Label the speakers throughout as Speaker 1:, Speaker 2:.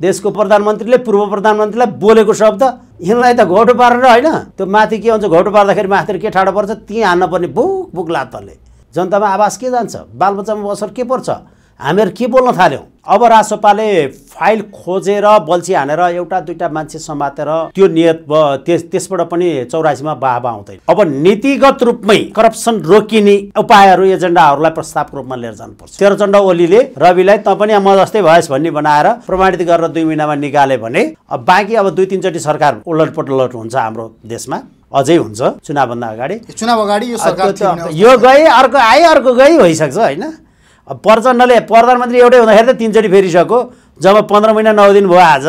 Speaker 1: देशको प्रधानमन्त्रीले पूर्व प्रधानमन्त्रीलाई बोलेको शब्द यिनलाई त घोटो पारेर होइन त्यो माथि के हुन्छ घोटो पार्दाखेरि माथि के ठाडो पर्छ त्यहीँ हान्न पर्ने भुक भुक लातले जनतामा आवास के जान्छ बालबच्चामा असर के पर्छ हामीहरू के बोल्न थाल्यौँ अब रासोपाले फाइल खोजेर बल्छी हानेर एउटा दुइटा मान्छे समातेर त्यो नियत त्यस त्यसबाट पनि चौरासीमा बाबा आउँदैन अब नीतिगत रूपमै करप्सन रोकिने उपायहरू एजेन्डाहरूलाई प्रस्तावको रूपमा लिएर जानुपर्छ तेह्रचण्ड ओलीले रविलाई त पनि म जस्तै भएस भन्ने बनाएर प्रमाणित गरेर दुई महिनामा निकाले भने अब बाँकी अब दुई तिनचोटि सरकार उलटपट उलट हुन्छ हाम्रो देशमा अझै हुन्छ चुनावभन्दा अगाडि चुनाव अगाडि यो गए अर्को आए अर्को गए भइसक्छ होइन अब प्रचण्डले प्रधानमन्त्री एउटै हुँदाखेरि त तिनचोटि फेरिसक्यो जब पन्ध्र महिना नौ दिन भयो आज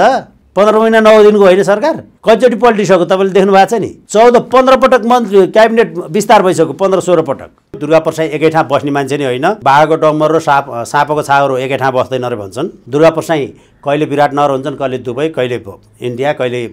Speaker 1: पन्ध्र महिना नौ दिनको होइन सरकार कतिचोटि पल्टिसक्यो तपाईँले देख्नु भएको छ नि चौध पन्ध्र पटक मन्त्री क्याबिनेट विस्तार भइसक्यो पन्ध्र सोह्र पटक दुर्गा प्रसाई एकै ठाउँ बस्ने मान्छे नै होइन बाघको डम्बर र साप सापको छाहरू एकै ठाउँ बस्दैन अरे भन्छन् दुर्गा प्रसाई कहिले विराटनगर हुन्छन् कहिले दुबई कहिले इन्डिया कहिले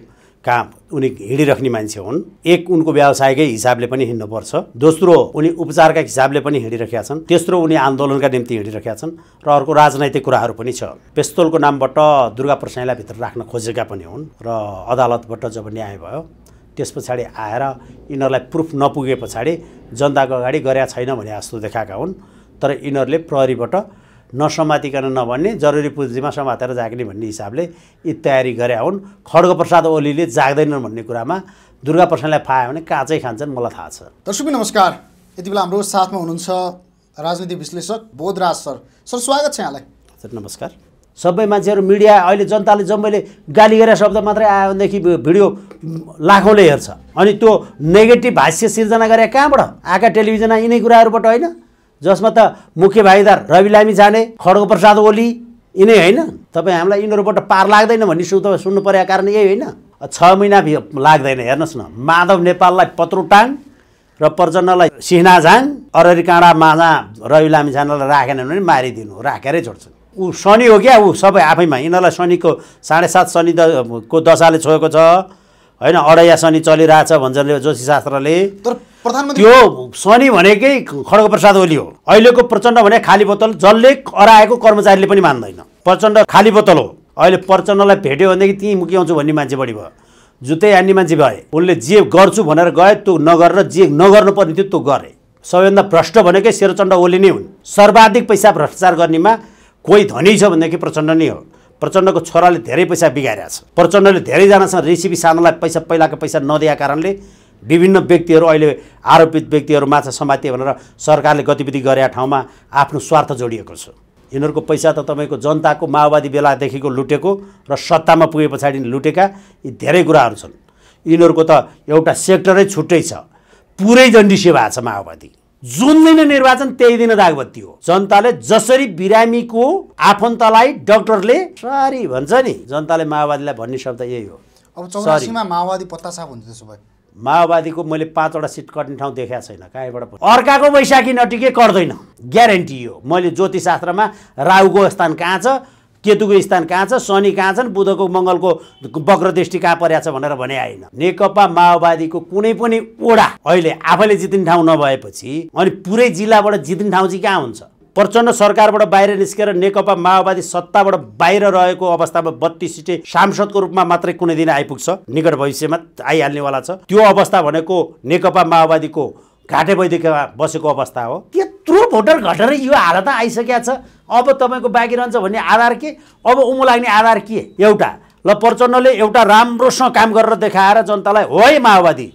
Speaker 1: काम उनी हिँडिराख्ने मान्छे हुन् एक उनको व्यवसायकै हिसाबले पनि हिँड्नुपर्छ दोस्रो उनी उपचारका हिसाबले पनि हिँडिरहेका छन् तेस्रो उनी आन्दोलनका निम्ति हिँडिरहेका छन् र अर्को राजनैतिक कुराहरू पनि छ पेस्तोलको नामबाट दुर्गा प्रसाईलाई भित्र राख्न खोजेका पनि हुन् र अदालतबाट जब न्याय भयो त्यस पछाडि आएर यिनीहरूलाई प्रुफ नपुगे पछाडि जनताको अगाडि गरेका छैन भने जस्तो देखाएका हुन् तर यिनीहरूले प्रहरीबाट नसमातिकन नभन्ने जरुरी पुँजीमा समातेर जाग्ने भन्ने हिसाबले यी तयारी गरे हुन् खड्गप्रसाद ओलीले जाग्दैनन् भन्ने कुरामा दुर्गा प्रसादलाई फायो भने काँचै खान्छन् मलाई थाहा छ
Speaker 2: दर्शक नमस्कार यति बेला हाम्रो साथमा हुनुहुन्छ राजनीति विश्लेषक बोधराज सर सर स्वागत छ यहाँलाई
Speaker 1: हजुर नमस्कार सबै मान्छेहरू मिडिया अहिले जनताले जम्मैले गाली गरेर शब्द मात्रै आयो भनेदेखि भिडियो लाखौँले हेर्छ अनि त्यो नेगेटिभ भाष्य सिर्जना गरे कहाँबाट आएका टेलिभिजनमा यिनै कुराहरूबाट होइन जसमा त मुख्य भागीदार रवि लामी जाने खड्गो प्रसाद ओली यिनै होइन तपाईँ हामीलाई यिनीहरूबाट पार लाग्दैन भन्ने सु तपाईँ सुन्नु परेको कारण यही होइन छ महिना लाग्दैन हेर्नुहोस् न माधव नेपाललाई टाङ र प्रचण्डलाई झाङ अररी काँडा माझा रवि लामी झानालाई राखेन भने मारिदिनु राखेरै छोड्छ ऊ शनि हो क्या ऊ सबै आफैमा यिनीहरूलाई शनिको साढे सात शनि को दशाले छोएको छ होइन अढैया शनि चलिरहेछ भन्छ जोशी शास्त्रले तर प्रधानमन्त्री त्यो शनि भनेकै खड्ग प्रसाद ओली हो अहिलेको प्रचण्ड भने खाली बोतल जसले अराएको कर्मचारीले पनि मान्दैन प्रचण्ड खाली बोतल हो अहिले प्रचण्डलाई भेट्यो भनेदेखि त्यहीँ आउँछु भन्ने मान्छे बढी भयो जुत्तै हान्ने मान्छे भए उनले जे गर्छु भनेर गए त्यो नगरेर जे नगर्नुपर्ने थियो त्यो गरे सबैभन्दा भ्रष्ट भनेकै शेरचण्ड ओली नै हुन् सर्वाधिक पैसा भ्रष्टाचार गर्नेमा कोही धनी छ भनेदेखि प्रचण्ड नै हो प्रचण्डको छोराले धेरै पैसा छ प्रचण्डले धेरैजनासँग रेसिपी सानोलाई पैसा पहिलाको पैसा नदिएको कारणले विभिन्न व्यक्तिहरू अहिले आरोपित व्यक्तिहरू माछा समाते भनेर सरकारले गतिविधि गरेका ठाउँमा आफ्नो स्वार्थ जोडिएको छ यिनीहरूको पैसा त तपाईँको जनताको माओवादी बेलादेखिको लुटेको र सत्तामा पुगे पछाडि लुटेका यी धेरै कुराहरू छन् यिनीहरूको त एउटा सेक्टरै छुट्टै छ पुरै जन्डिसे सेवा छ माओवादी जुन दिन निर्वाचन त्यही दिन दागबत्ती हो जनताले जसरी बिरामीको आफन्तलाई डक्टरले सरी भन्छ नि जनताले माओवादीलाई भन्ने शब्द यही हो
Speaker 2: अब चौरासीमा माओवादी पत्ता छ हुन्छ त्यसो भए
Speaker 1: माओवादीको मैले पाँचवटा सिट कट्ने ठाउँ देखेको छैन कहीँबाट अर्काको वैशाखी नटिके कट्दैन ग्यारेन्टी यो मैले ज्योतिषशास्त्रमा राहुको स्थान कहाँ छ केतुको स्थान कहाँ छ शनि कहाँ छन् बुधको मङ्गलको वक्रदृष्टि कहाँ परेको छ भनेर भने होइन नेकपा माओवादीको कुनै पनि ओडा अहिले आफैले जित्ने ठाउँ नभएपछि अनि पुरै जिल्लाबाट जित्ने ठाउँ चाहिँ कहाँ हुन्छ प्रचण्ड सरकारबाट बाहिर निस्केर नेकपा माओवादी सत्ताबाट बाहिर रहेको अवस्थामा बत्तीस सिटे सांसदको रूपमा मात्रै कुनै दिन आइपुग्छ निकट भविष्यमा आइहाल्नेवाला छ त्यो अवस्था भनेको नेकपा माओवादीको घाटे वैदिकमा बसेको अवस्था हो त्यत्रो भोटर घटेर यो हालत आइसकेका छ अब तपाईँको बाँकी रहन्छ भन्ने आधार के अब उमो लाग्ने आधार के एउटा ल प्रचण्डले एउटा राम्रोसँग काम गरेर देखाएर जनतालाई है माओवादी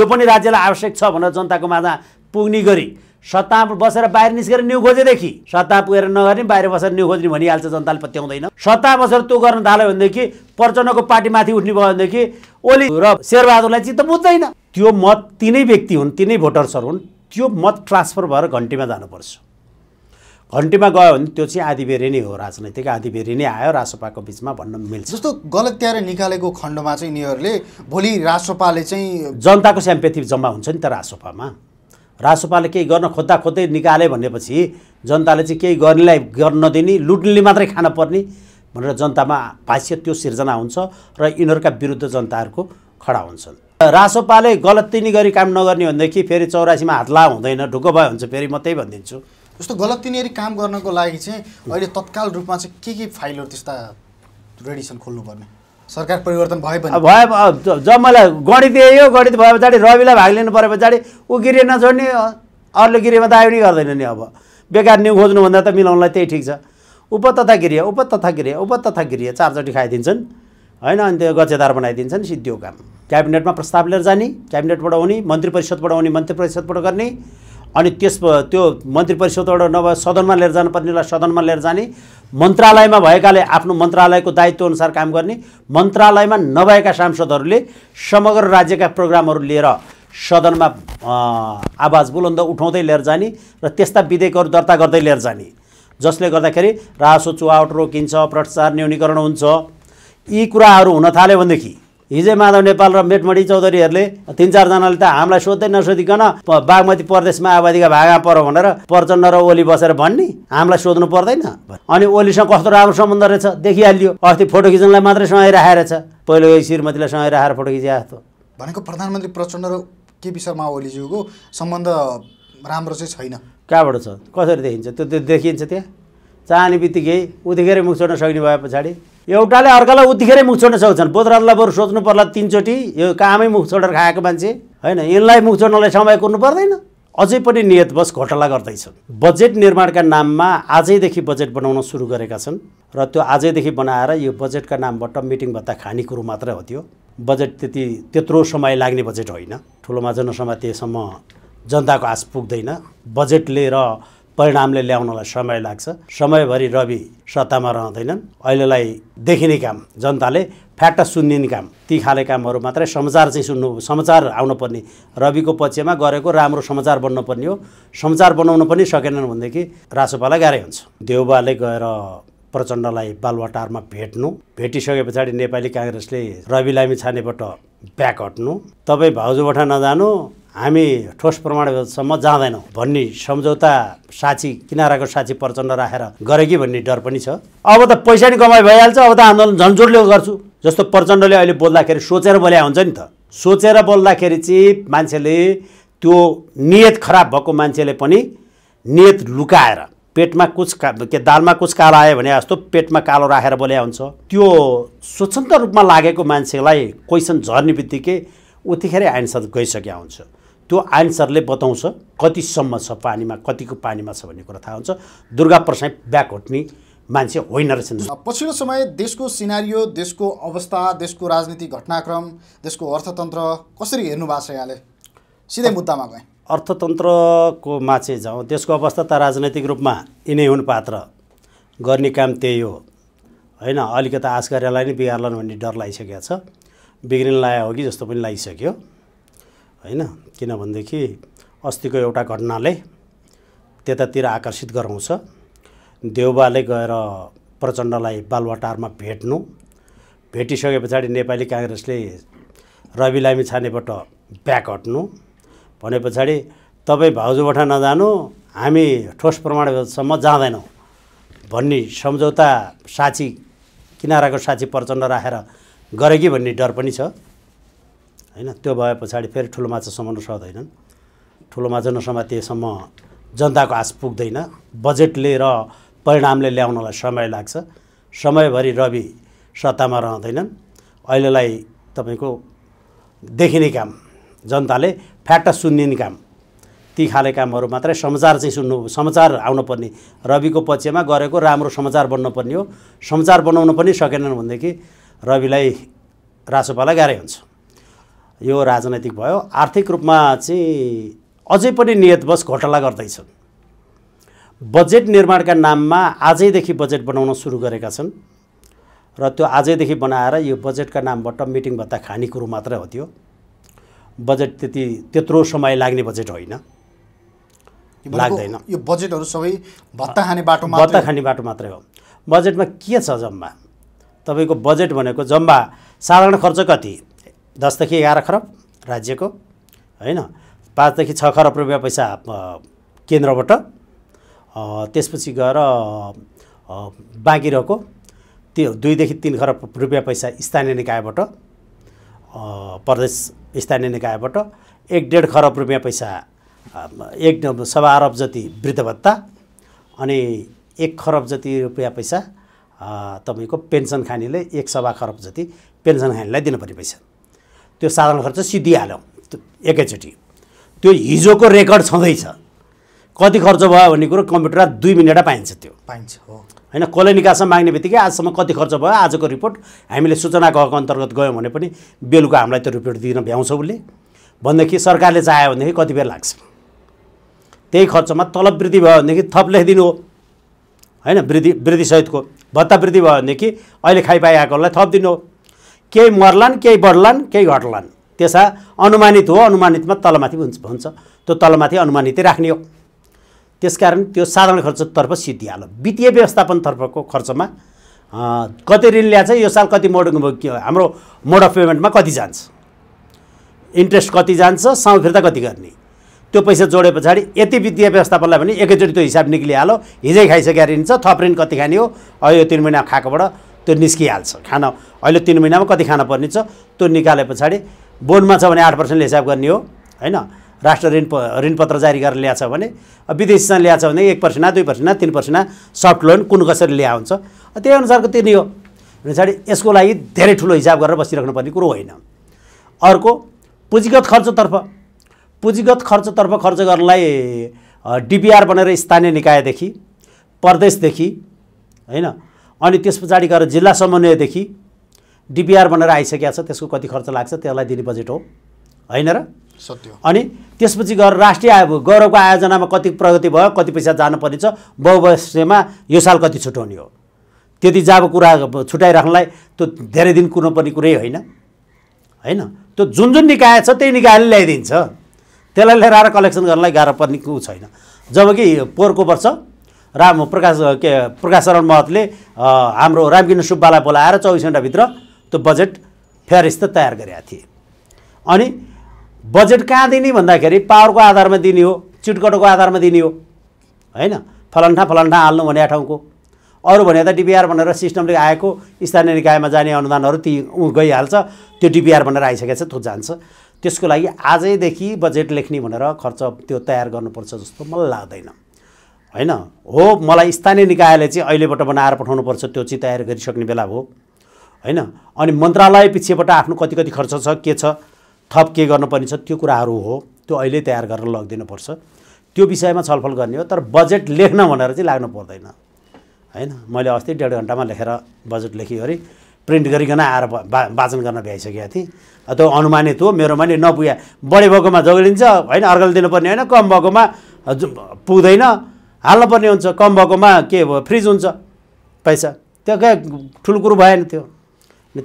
Speaker 1: यो पनि राज्यलाई आवश्यक छ भनेर जनताको माझ पुग्ने गरी सत्ता बसेर बाहिर निस्केर न्यु खोजेदेखि सत्ता पुगेर नगर्ने बाहिर बसेर न्यु खोज्ने भनिहाल्छ जनताले पत्याउँदैन सत्ता बसेर त्यो गर्न थाल्यो भनेदेखि प्रचण्डको माथि उठ्ने भयो भनेदेखि ओली र शेरबहादुरलाई चित्त बुझ्दैन त्यो मत तिनै व्यक्ति हुन् तिनै भोटर्सहरू हुन् त्यो मत ट्रान्सफर भएर घन्टीमा जानुपर्छ घन्टीमा गयो भने त्यो चाहिँ आधी नै हो राजनैतिक आधी नै आयो रासोपाको बिचमा भन्न मिल्छ जस्तो गलत त्यहाँ निकालेको खण्डमा चाहिँ यिनीहरूले भोलि रासोपाले चाहिँ जनताको स्याम्पेथी जम्मा हुन्छ नि त रासोपामा रासोपाले केही गर्न खोज्दा खोज्दै निकाले भनेपछि जनताले चाहिँ केही गर्नेलाई गर्न नदिने लुट्नेले मात्रै खान पर्ने भनेर जनतामा भाष्य त्यो सिर्जना हुन्छ र यिनीहरूका विरुद्ध जनताहरूको खडा हुन्छन् रासोपाले गलत तिनी गरी काम नगर्ने भनेदेखि फेरि चौरासीमा हात ला हुँदैन ढुक्क भयो हुन्छ फेरि म त्यही भनिदिन्छु
Speaker 2: जस्तो गलत तिनीहरू काम गर्नको लागि चाहिँ अहिले तत्काल रूपमा चाहिँ के के फाइलहरू त्यस्ता रेडिसन खोल्नुपर्ने सरकार परिवर्तन भए
Speaker 1: पनि जब मलाई गणित हो गणित भए पछाडि रविलाई भाग लिनु परे पछाडि ऊ गिरी नछोड्ने अरूले गिरीमा दायो नि गर्दैन नि अब बेकार न्यु खोज्नुभन्दा त मिलाउनलाई त्यही ठिक छ उप तथा उपतथा उप तथा गृह उप तथा चारचोटि खाइदिन्छन् होइन अनि त्यो गच्छेदार बनाइदिन्छन् सिद्धियो काम क्याबिनेटमा प्रस्ताव लिएर जाने क्याबिनेटबाट आउने मन्त्री परिषदबाट आउने मन्त्री परिषदबाट गर्ने अनि त्यस त्यो मन्त्री परिषदबाट नभए सदनमा लिएर जानुपर्नेलाई सदनमा लिएर जाने मन्त्रालयमा भएकाले आफ्नो मन्त्रालयको दायित्वअनुसार काम गर्ने मन्त्रालयमा नभएका सांसदहरूले समग्र राज्यका प्रोग्रामहरू लिएर सदनमा आवाज बुलन्द उठाउँदै लिएर जाने र त्यस्ता विधेयकहरू दर्ता गर्दै लिएर जाने जसले गर्दाखेरि रासो चुहावट रोकिन्छ भ्रष्टाचार न्यूनीकरण हुन्छ यी कुराहरू हुन थाल्यो भनेदेखि हिजै माधव नेपाल र मेटमणी चौधरीहरूले तिन चारजनाले त हामीलाई सोध्दै नसोधिकन बागमती प्रदेशमा आबादीका भागा पर भनेर प्रचण्ड र ओली बसेर भन्ने हामीलाई सोध्नु पर्दैन अनि ओलीसँग कस्तो राम्रो सम्बन्ध रहेछ देखिहालियो अस्ति फोटो खिच्नलाई मात्रै सँगै राखेर छ पहिलो श्रीमतीलाई सँगै राखेर फोटो खिचे जस्तो
Speaker 2: भनेको प्रधानमन्त्री प्रचण्ड र केपी शर्मा ओलीज्यूको सम्बन्ध राम्रो चाहिँ छैन
Speaker 1: कहाँबाट छ कसरी देखिन्छ त्यो देखिन्छ त्यहाँ चाहने बित्तिकै उदेखेरै मुख छोड्न सक्ने भए पछाडि एउटाले अर्कालाई उत्तिखेरै मुख छोड्न सक्छन् बोधराजलाई बरु सोच्नु पर्ला तिनचोटि यो कामै मुख छोडेर खाएको मान्छे होइन यिनलाई मुख छोड्नलाई समय कुर्नु पर्दैन अझै पनि नियतवश घोटाला गर्दैछन् बजेट निर्माणका नाममा आजैदेखि बजेट बनाउन सुरु गरेका छन् र त्यो आजैदेखि बनाएर यो बजेटका नामबाट मिटिङ भत्ता खाने कुरो मात्रै हो त्यो बजेट त्यति त्यत्रो समय लाग्ने बजेट होइन ठुलोमा जनसभा त्यसम्म जनताको आश पुग्दैन बजेटले र परिणामले ल्याउनलाई समय लाग्छ समयभरि रवि सत्तामा रहँदैनन् अहिलेलाई देखिने काम जनताले फ्याक्ट सुनिने काम ती खाले कामहरू मात्रै समाचार चाहिँ सुन्नु समाचार आउनुपर्ने रविको पक्षमा गरेको राम्रो समाचार बन्नुपर्ने हो समाचार बनाउनु पनि सकेनन् भनेदेखि रासोपालाई गाह्रै हुन्छ देउबाले गएर प्रचण्डलाई बालुवाटारमा भेट्नु भेटिसके पछाडि नेपाली काङ्ग्रेसले रवि लामिछानेबाट छानेबाट ब्याक हट्नु तपाईँ भाउजूबाट नजानु हामी ठोस प्रमाणसम्म जाँदैनौँ भन्ने सम्झौता साची किनाराको साची प्रचण्ड राखेर गरे कि भन्ने डर पनि छ अब त पैसा नि कमाइ भइहाल्छ अब त आन्दोलन झन्झोडले गर्छु जस्तो प्रचण्डले अहिले बोल्दाखेरि सोचेर बोल्या हुन्छ नि त सोचेर बोल्दाखेरि चाहिँ मान्छेले त्यो नियत खराब भएको मान्छेले पनि नियत लुकाएर पेटमा कुछ का के दालमा कुछ कालो आयो भने जस्तो पेटमा कालो राखेर बोल्या हुन्छ त्यो स्वतन्त्र रूपमा लागेको मान्छेलाई क्वेसन झर्ने बित्तिकै उतिखेरै आइन्सर गइसकेका हुन्छ त्यो आन्सरले बताउँछ कतिसम्म छ पानीमा कतिको पानीमा छ भन्ने कुरा थाहा हुन्छ दुर्गा प्रसाद हट्ने मान्छे होइन रहेछन्
Speaker 2: पछिल्लो समय देशको सिनारियो देशको अवस्था देशको राजनीतिक घटनाक्रम देशको अर्थतन्त्र कसरी हेर्नु भएको छ यहाँले
Speaker 1: सिधै मुद्दामा गएँ अर्थतन्त्रको माछे जाउँ देशको अवस्था त राजनैतिक रूपमा यिनै हुन् पात्र गर्ने काम त्यही हो होइन अलिकति आजकार्यलाई नै बिगार्लान् भन्ने डर लागिसकेको छ बिग्रिन लायो हो कि जस्तो पनि लागिसक्यो होइन किनभनेदेखि अस्तिको एउटा घटनाले त्यतातिर आकर्षित गराउँछ देउबाले गएर प्रचण्डलाई बालुवाटारमा भेट्नु भेटिसके पछाडि नेपाली काङ्ग्रेसले रवि लामी छानेबाट ब्याक हट्नु भने पछाडि तपाईँ भाउजूबाट नजानु हामी ठोस प्रमाणसम्म जाँदैनौँ भन्ने सम्झौता साची किनाराको साँची प्रचण्ड राखेर गरे कि भन्ने डर पनि छ होइन त्यो भए पछाडि फेरि ठुलो माछा समाउन सक्दैनन् ठुलो माछा नसमातेसम्म जनताको आश पुग्दैन बजेटले र परिणामले ल्याउनलाई समय लाग्छ समयभरि रवि सत्तामा रहँदैनन् अहिलेलाई तपाईँको देखिने काम जनताले फ्याट सुनिने काम ती खाले कामहरू मात्रै समाचार चाहिँ सुन्नु समाचार आउनुपर्ने रविको पक्षमा गरेको राम्रो समाचार बन्नुपर्ने हो समाचार बनाउन पनि सकेनन् भनेदेखि रविलाई रासोपालाई गाह्रै हुन्छ यो राजनैतिक भयो आर्थिक रूपमा चाहिँ अझै पनि नियतवश घोटाला गर्दैछन् बजेट निर्माणका नाममा आजैदेखि बजेट बनाउन सुरु गरेका छन् र त्यो आजैदेखि बनाएर यो बजेटका नामबाट मिटिङ भत्ता खाने कुरो मात्रै हो त्यो बजेट त्यति त्यत्रो समय लाग्ने बजेट होइन लाग्दैन
Speaker 2: यो बजेटहरू सबै भत्ता खाने बाटो भत्ता
Speaker 1: खाने बाटो मात्रै हो बजेटमा के छ जम्मा तपाईँको बजेट भनेको जम्मा साधारण खर्च कति दसदेखि एघार खरब राज्यको होइन पाँचदेखि छ खरब रुपियाँ पैसा केन्द्रबाट त्यसपछि गएर बाँकी रहेको त्यो दुईदेखि तिन खरब रुपियाँ पैसा स्थानीय निकायबाट प्रदेश स्थानीय निकायबाट एक डेढ खरब रुपियाँ पैसा एक सवा अरब जति वृद्ध भत्ता अनि एक खरब जति रुपियाँ पैसा तपाईँको पेन्सन खानेले एक सवा खरब जति पेन्सन खानेलाई दिनुपर्ने पैसा त्यो साधारण खर्च सिद्धिहाल्यौँ एकैचोटि त्यो हिजोको रेकर्ड छँदैछ कति खर्च भयो भन्ने कुरो कम्प्युटरमा दुई मिनट पाइन्छ त्यो पाइन्छ हो होइन कसले निकासमा माग्ने बित्तिकै आजसम्म कति खर्च भयो आजको रिपोर्ट हामीले सूचना हक अन्तर्गत गयौँ भने पनि बेलुका हामीलाई त्यो रिपोर्ट दिन भ्याउँछ उसले भनेदेखि सरकारले चाह्यो भनेदेखि कति बेर लाग्छ त्यही खर्चमा तलब वृद्धि भयो भनेदेखि थप लेखिदिनु हो होइन वृद्धि वृद्धिसहितको भत्ता वृद्धि भयो भनेदेखि अहिले खाइ पाइआएकोलाई थप दिनु हो केही मर्लान् केही बढ्लान् केही घट्लान् त्यसा अनुमानित हो अनुमानितमा तलमाथि हुन्छ हुन्छ त्यो तलमाथि अनुमानितै राख्ने हो त्यसकारण त्यो साधारण खर्चतर्फ सिद्धिहाल्यो वित्तीय व्यवस्थापनतर्फको खर्चमा कति ऋण ल्याएको छ यो साल कति मोड हाम्रो मोड अफ पेमेन्टमा कति जान्छ इन्ट्रेस्ट कति जान्छ साउ फिर्ता कति गर्ने त्यो पैसा जोडे पछाडि यति वित्तीय व्यवस्थापनलाई पनि एकैचोटि त्यो हिसाब निक्लिहालो हिजै खाइसकेर ऋण छ थप ऋण कति खाने हो यो तिन महिना खाएकोबाट त्यो निस्किहाल्छ खाना अहिले तिन महिनामा कति खान पर्ने छ त्यो निकाले पछाडि बोनमा छ भने आठ पर्सेन्टले हिसाब गर्ने हो होइन राष्ट्र ऋण प ऋणपत्र जारी गरेर ल्याएको छ भने विदेशीसँग ल्याएको छ भने एक पर्सेन्ट दुई पर्सेन्ट तिन पर्सेन्ट सफ्ट लोन कुन कसरी ल्याए हुन्छ त्यही अनुसारको तिनी हो पछाडि यसको लागि धेरै ठुलो हिसाब गरेर बसिराख्नुपर्ने कुरो होइन अर्को पुँजीगत खर्चतर्फ पुँजीगत खर्चतर्फ खर्च गर्नलाई डिपिआर बनेर स्थानीय निकायदेखि प्रदेशदेखि होइन अनि त्यस पछाडि गएर जिल्ला समन्वयदेखि डिपिआर भनेर आइसकेको छ त्यसको कति खर्च लाग्छ त्यसलाई दिने बजेट हो होइन र सत्य अनि त्यसपछि गएर राष्ट्रिय आयो गौरवको आयोजनामा कति प्रगति भयो कति पैसा जानुपर्ने छ बहुवैश्यमा यो साल कति छुट्याउने हो त्यति जाबो कुरा छुट्याइराख्नलाई त्यो धेरै दिन कुर्नुपर्ने कुरै होइन होइन त्यो जुन जुन निकाय छ त्यही निकायले ल्याइदिन्छ त्यसलाई ल्याएर कलेक्सन गर्नलाई गाह्रो पर्ने कुरो छैन जबकि पोहोरको वर्ष राम प्रकाश के प्रकाश शरण महतले हाम्रो रामकिरण सुब्बालाई बोलाएर चौबिस घन्टाभित्र त्यो बजेट फेरिस्त तयार गरेका थिए अनि बजेट कहाँ दिने भन्दाखेरि पावरको आधारमा दिने हो चिटकटको आधारमा दिने हो होइन फलन्ठा फलन्ठा हाल्नु भने ठाउँको अरू भने त डिपिआर भनेर सिस्टमले आएको स्थानीय निकायमा जाने अनुदानहरू ती गइहाल्छ त्यो डिपिआर भनेर आइसकेको छ त्यो जान्छ त्यसको लागि आजैदेखि बजेट लेख्ने भनेर खर्च त्यो तयार गर्नुपर्छ जस्तो मलाई लाग्दैन होइन हो मलाई स्थानीय निकायले चाहिँ अहिलेबाट बनाएर पठाउनुपर्छ त्यो चाहिँ तयार गरिसक्ने बेला हो होइन अनि मन्त्रालय पछिबाट आफ्नो कति कति खर्च छ के छ थप के गर्नुपर्ने छ त्यो कुराहरू हो त्यो अहिले तयार गरेर लगिदिनुपर्छ त्यो विषयमा छलफल गर्ने हो तर बजेट लेख्न भनेर चाहिँ लाग्नु पर्दैन होइन मैले अस्ति डेढ घन्टामा लेखेर बजेट लेखेँ अरे प्रिन्ट गरिकन आएर वाचन गर्न भ्याइसकेको थिएँ त्यो अनुमानित हो मेरोमा नि नपुगे बढी भएकोमा जोगिन्छ होइन अर्काले दिनुपर्ने होइन कम भएकोमा पुग्दैन हाल्नुपर्ने हुन्छ कम भएकोमा के भयो फ्रिज हुन्छ पैसा त्यो क्या ठुलो कुरो भएन त्यो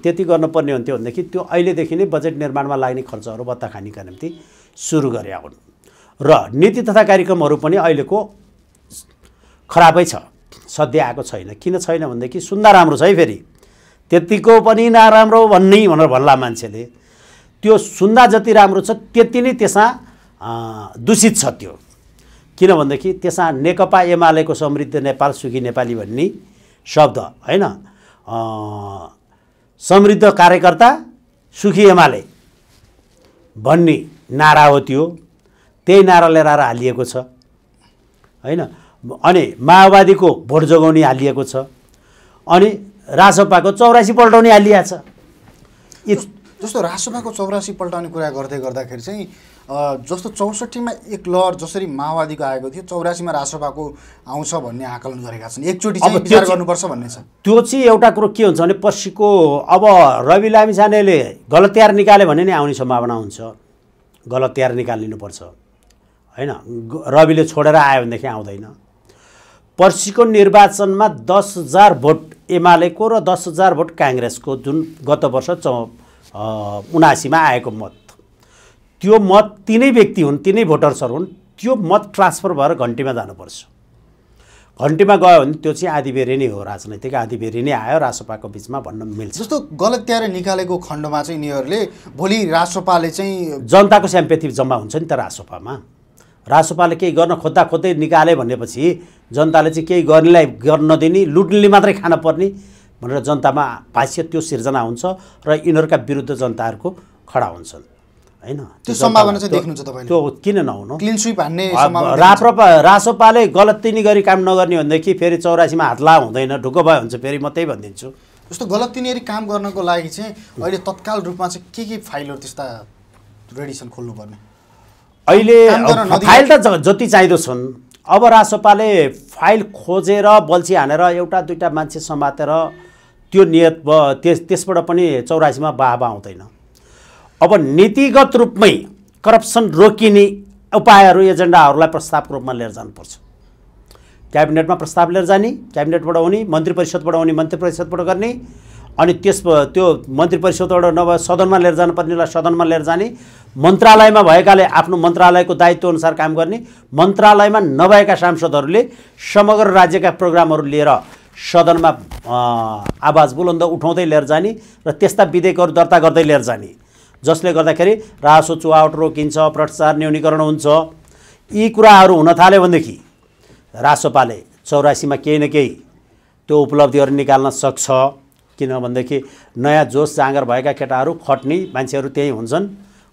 Speaker 1: त्यति गर्नुपर्ने हुन्थ्यो भनेदेखि त्यो अहिलेदेखि नै बजेट निर्माणमा लाग्ने खर्चहरू भत्ता खानीका निम्ति सुरु गरे हुन् र नीति तथा कार्यक्रमहरू पनि अहिलेको खराबै छ सधैँ आएको छैन किन छैन भनेदेखि सुन्दा राम्रो छ है फेरि त्यतिको पनि नराम्रो भन्ने भनेर भन्ला मान्छेले त्यो सुन्दा जति राम्रो छ त्यति नै त्यसमा दूषित छ त्यो किनभनेदेखि त्यसमा नेकपा एमालेको समृद्ध नेपाल सुखी नेपाली भन्ने शब्द होइन समृद्ध कार्यकर्ता सुखी एमाले भन्ने नारा हो त्यो त्यही नारा लिएर आएर हालिएको छ होइन अनि माओवादीको भोट जोगाउने हालिएको छ अनि राजसपाको चौरासी पल्टाउने हालिया छ
Speaker 2: जस्तो राजसभाको चौरासी पल्टाउने कुरा गर्दै गर्दाखेरि चाहिँ जस्तो चौसठीमा एक लहर जसरी माओवादीको आएको थियो चौरासीमा राजसभाको आउँछ भन्ने आकलन गरेका छन् एकचोटि चाहिँ गर्नुपर्छ भन्ने छ
Speaker 1: त्यो चाहिँ एउटा कुरो के हुन्छ भने पछिको अब रवि लामिछानेले गलत तयार निकाल्यो भने नै आउने सम्भावना हुन्छ गलत तयार निकालिनुपर्छ होइन रविले छोडेर आयो भनेदेखि आउँदैन पर्सिको निर्वाचनमा दस हजार भोट एमालेको र दस हजार भोट काङ्ग्रेसको जुन गत वर्ष चौ उनासीमा आएको मत त्यो मत तिनै व्यक्ति हुन् तिनै भोटर्सहरू हुन् त्यो मत ट्रान्सफर भएर घन्टीमा जानुपर्छ घन्टीमा गयो भने त्यो चाहिँ आधीबेरी नै हो राजनैतिक आधिबेरी नै आयो रासोपाको बिचमा भन्न मिल्छ जस्तो गलत त्यहाँ निकालेको खण्डमा चाहिँ यिनीहरूले भोलि रासोपाले चाहिँ जनताको स्याम्पेथी जम्मा हुन्छ नि त रासोपामा रासोपाले केही गर्न खोज्दा खोज्दै निकाले भनेपछि जनताले चाहिँ केही गर्नेलाई गर्न नदिने लुट्नेले मात्रै खान पर्ने भनेर जनतामा भाष्य त्यो सिर्जना हुन्छ र यिनीहरूका विरुद्ध जनताहरूको खडा हुन्छन् होइन त्यो सम्भावना चाहिँ देख्नुहुन्छ तपाईँले त्यो किन नहुनु क्लिन स्विप हान्ने राप्रपा रासोपाले गलत तिनी गरी काम नगर्ने भनेदेखि फेरि चौरासीमा हात ला हुँदैन ढुक्क भयो हुन्छ फेरि म त्यही भनिदिन्छु
Speaker 2: जस्तो गलत तिनीहरू काम गर्नको लागि चाहिँ अहिले तत्काल रूपमा चाहिँ के के फाइलहरू त्यस्ता रेडिसन खोल्नुपर्ने
Speaker 1: अहिले फाइल त जति चाहिँदो छन् अब रासोपाले फाइल खोजेर बल्छी हानेर एउटा दुइटा मान्छे समातेर त्यो नियत त्यस त्यसबाट पनि चौरासीमा बाहबा आउँदैन अब नीतिगत रूपमै करप्सन रोकिने उपायहरू एजेन्डाहरूलाई प्रस्तावको रूपमा लिएर जानुपर्छ क्याबिनेटमा प्रस्ताव लिएर जाने क्याबिनेटबाट आउने मन्त्री परिषदबाट आउने मन्त्री परिषदबाट गर्ने अनि त्यस त्यो मन्त्री परिषदबाट नभए सदनमा लिएर जानुपर्नेलाई सदनमा लिएर जाने मन्त्रालयमा भएकाले आफ्नो मन्त्रालयको दायित्वअनुसार काम गर्ने मन्त्रालयमा नभएका सांसदहरूले समग्र राज्यका प्रोग्रामहरू लिएर सदनमा आवाज बुलन्द उठाउँदै लिएर जाने र त्यस्ता विधेयकहरू दर्ता गर्दै लिएर जाने जसले गर्दाखेरि रासो चुहावट रोकिन्छ भ्रष्टाचार न्यूनीकरण हुन्छ यी कुराहरू हुन थाल्यो भनेदेखि रासोपाले चौरासीमा केही न केही त्यो उपलब्धिहरू निकाल्न सक्छ किनभनेदेखि नयाँ जोस जाँगर भएका केटाहरू खट्ने मान्छेहरू त्यहीँ हुन्छन्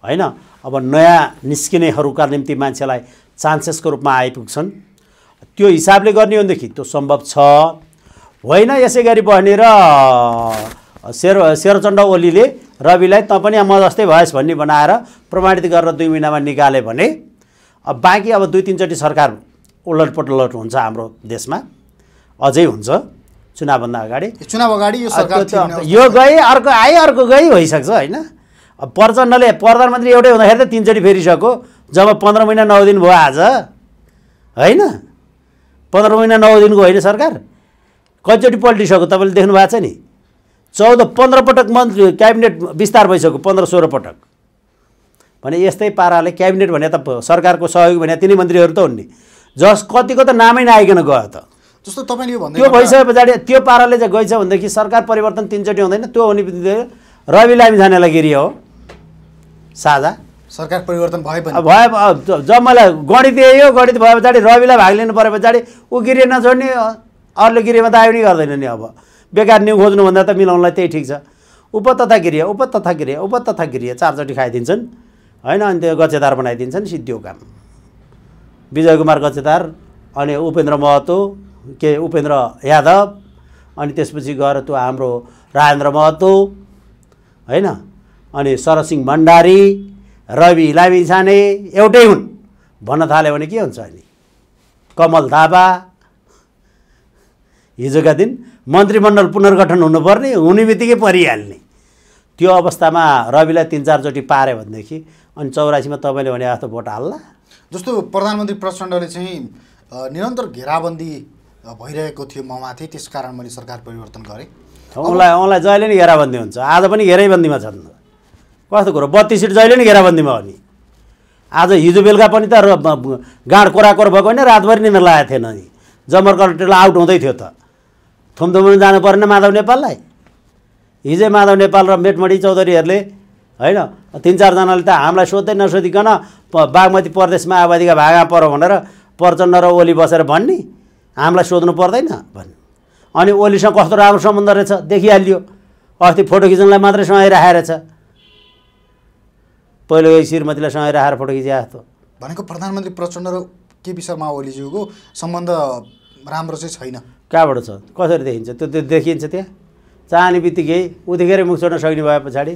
Speaker 1: होइन अब नयाँ निस्किनेहरूका निम्ति मान्छेलाई चान्सेसको रूपमा आइपुग्छन् त्यो हिसाबले गर्ने भनेदेखि त्यो सम्भव छ होइन यसै गरी भनेर शेर शेरचण्ड ओलीले रविलाई तँ पनि म जस्तै भएस भन्ने बनाएर प्रमाणित गरेर दुई महिनामा निकाले भने अब बाँकी अब दुई तिनचोटि सरकार उलटपटलट उलट हुन्छ हाम्रो देशमा अझै हुन्छ चुनावभन्दा अगाडि चुनाव अगाडि यो सरकार यो गए अर्को आए अर्को गई भइसक्छ होइन प्रचण्डले प्रधानमन्त्री एउटै हुँदाखेरि त तिनचोटि फेरिसक्यो जब पन्ध्र महिना नौ दिन भयो आज होइन पन्ध्र महिना नौ दिनको होइन सरकार कतिचोटि पल्टिसक्यो तपाईँले देख्नु भएको छ नि चौध पन्ध्र पटक मन्त्री क्याबिनेट विस्तार भइसक्यो पन्ध्र सोह्र पटक भने यस्तै पाराले क्याबिनेट भने त सरकारको सहयोग भने तिनै मन्त्रीहरू त हुन् नि जस कतिको त नामै नआइकन गयो त
Speaker 2: जस्तो तपाईँले भन्दै त्यो भइसके
Speaker 1: पछाडि त्यो पाराले चाहिँ गएछ भनेदेखि सरकार परिवर्तन तिनचोटि हुँदैन त्यो हुने बित्तिकै रवि लामी छानेलाई गिरियो हो साझा सरकार परिवर्तन भए भयो जब मलाई गणित यही हो गणित भए पछाडि रविलाई भाग लिनु परे पछाडि ऊ गिरिए नछोड्ने अरूले गिरेमा दायो नि गर्दैन नि अब बेकार न्यु खोज्नुभन्दा त मिलाउनलाई त्यही ठिक छ उप तथा गिरिय उप तथा गिरिय उप तथा गिरिय चारचोटि खाइदिन्छन् होइन अनि त्यो गच्छेदार बनाइदिन्छन् सिद्धियो काम विजय कुमार गच्छेदार अनि उपेन्द्र महतो के उपेन्द्र यादव अनि त्यसपछि गएर त्यो हाम्रो राजेन्द्र महतो होइन अनि सरसिंह भण्डारी रवि लामिछाने एउटै हुन् भन्न थाल्यो भने के हुन्छ अनि कमल थापा हिजोका दिन मन्त्रीमण्डल पुनर्गठन हुनुपर्ने हुने बित्तिकै परिहाल्ने त्यो अवस्थामा रविलाई तिन चारचोटि पार्यो भनेदेखि अनि चौरासीमा तपाईँले भने जस्तो भोट हाल्ला
Speaker 2: जस्तो प्रधानमन्त्री प्रचण्डले चाहिँ निरन्तर घेराबन्दी भइरहेको थियो ममाथि माथि त्यस कारण मैले सरकार परिवर्तन गरेँ
Speaker 1: उनलाई उनलाई जहिले नि घेराबन्दी हुन्छ आज पनि घेराबन्दीमा छन् कस्तो कुरो बत्तिस सिट जहिले नि घेराबन्दीमा हो नि आज हिजो बेलुका पनि त गाँड कोराकोर भएको होइन रातभरि निन्द्र लागेको थिएन नि जमरकटेल आउट हुँदै थियो त थुम्थुम्नु जानु परेन माधव नेपाललाई हिजै माधव नेपाल र मेटमणी चौधरीहरूले होइन तिन चारजनाले त हामीलाई सोध्दै नसोधिकन बागमती प्रदेशमा आवादीका भागा पर भनेर प्रचण्ड र ओली बसेर भन्ने हामीलाई सोध्नु पर्दैन भन्ने अनि ओलीसँग कस्तो राम्रो सम्बन्ध रहेछ देखिहालियो अस्ति फोटो खिच्नलाई मात्रै सँगै राखेर छ पहिलो श्रीमतीलाई सँगै राखेर फोटो खिचे जस्तो
Speaker 2: भनेको प्रधानमन्त्री प्रचण्ड र केपी शर्मा ओलीज्यूको सम्बन्ध राम्रो चाहिँ
Speaker 1: छैन कहाँबाट छ कसरी देखिन्छ त्यो त्यो देखिन्छ त्यहाँ चाहने बित्तिकै ऊ मुख छोड्न सक्ने भए पछाडि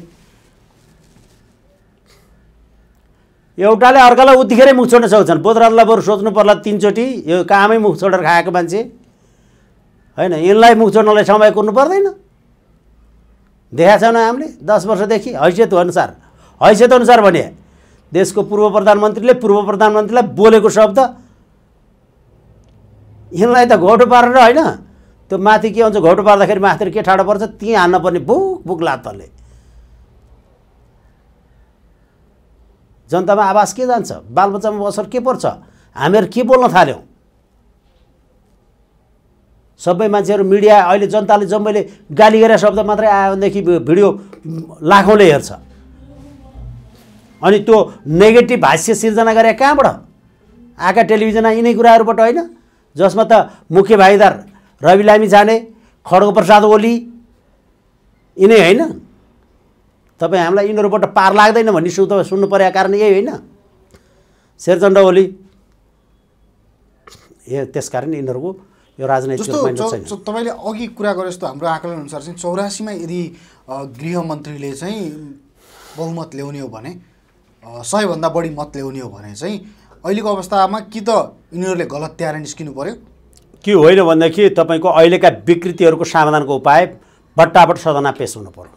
Speaker 1: एउटाले अर्कालाई उत्तिखेरै मुख छोड्न सक्छन् बोधराजलाई बरु सोच्नु पर्ला तिनचोटि यो कामै मुख छोडेर खाएको मान्छे होइन यिनलाई मुख छोड्नलाई समय कुर्नु पर्दैन देखाएको छैन हामीले दस वर्षदेखि हैसियत अनुसार हैसियत अनुसार भने देशको पूर्व प्रधानमन्त्रीले पूर्व प्रधानमन्त्रीलाई बोलेको शब्द यिनलाई त घोटो पारेर होइन त्यो माथि के हुन्छ घोटो पार्दाखेरि माथि के ठाडो पर्छ त्यहीँ हान्न पर्ने भुक बुक लातले जनतामा आवास के जान्छ बालबच्चामा असर के पर्छ हामीहरू के बोल्न थाल्यौँ सबै मान्छेहरू मिडिया अहिले जनताले जम्मैले गाली गरेर शब्द मात्रै आयो भनेदेखि भिडियो लाखौँले हेर्छ अनि त्यो नेगेटिभ भाष्य सिर्जना गरे कहाँबाट आएका टेलिभिजनमा यिनै कुराहरूबाट होइन जसमा त मुख्य भाइदार रवि लामी जाने खड्ग प्रसाद ओली यिनै होइन तपाईँ हामीलाई यिनीहरूबाट पार लाग्दैन भन्ने सु तपाईँ सुन्नु परेको कारण यही होइन शेरचन्द्र ओली ए त्यस कारण यिनीहरूको यो राजनैतिक
Speaker 2: तपाईँले अघि कुरा गरे जस्तो हाम्रो आकलन अनुसार चाहिँ चौरासीमा यदि गृहमन्त्रीले चाहिँ बहुमत ल्याउने हो भने सयभन्दा बढी मत ल्याउने हो भने चाहिँ अहिलेको अवस्थामा कि त यिनीहरूले गलत त्याएर निस्किनु पऱ्यो
Speaker 1: के होइन भनेदेखि तपाईँको अहिलेका विकृतिहरूको समाधानको उपाय बट्टाबट सदना पेस हुनु पऱ्यो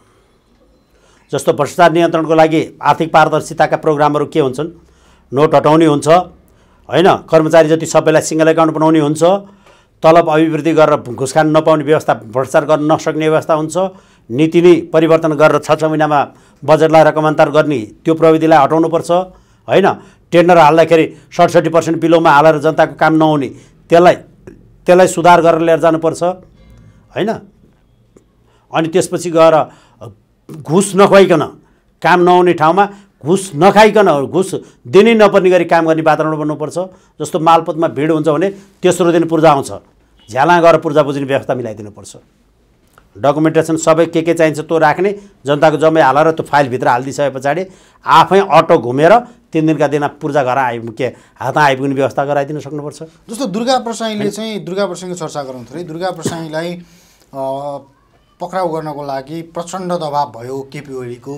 Speaker 1: जस्तो भ्रष्टाचार नियन्त्रणको लागि आर्थिक पारदर्शिताका प्रोग्रामहरू के हुन्छन् नोट हटाउने हुन्छ होइन कर्मचारी जति सबैलाई सिङ्गल एकाउन्ट बनाउने हुन्छ तलब अभिवृद्धि गरेर घुस खान नपाउने व्यवस्था भ्रष्टाचार गर्न नसक्ने व्यवस्था हुन्छ नीति नै परिवर्तन गरेर छ छ महिनामा बजेटलाई रकमान्तर गर्ने त्यो प्रविधिलाई हटाउनुपर्छ होइन टेन्डर हाल्दाखेरि सडसठी पर्सेन्ट बिलोमा हालेर जनताको काम नहुने त्यसलाई त्यसलाई सुधार गरेर लिएर जानुपर्छ होइन अनि त्यसपछि गएर घुस नखुवाइकन काम नहुने ठाउँमा घुस नखाइकन घुस दिनै नपर्ने गरी काम गर्ने वातावरण बन्नुपर्छ जस्तो मालपोतमा भिड हुन्छ भने तेस्रो दिन पूर्जा आउँछ झ्याला गएर पूर्जा बुझ्ने व्यवस्था मिलाइदिनुपर्छ डकुमेन्टेसन सबै के के चाहिन्छ त्यो राख्ने जनताको जम्मै हालेर त्यो फाइलभित्र हालिदिइसके पछाडि आफै अटो घुमेर तिन दिनका दिन पूर्जा घर आइ के हातमा आइपुग्ने व्यवस्था गराइदिन सक्नुपर्छ
Speaker 2: जस्तो दुर्गा प्रसाईले चाहिँ दुर्गा प्रसाईको चर्चा गर्नु थोरै दुर्गा प्रसाईलाई पक्राउ गर्नको लागि प्रचण्ड दबाव भयो केपी ओलीको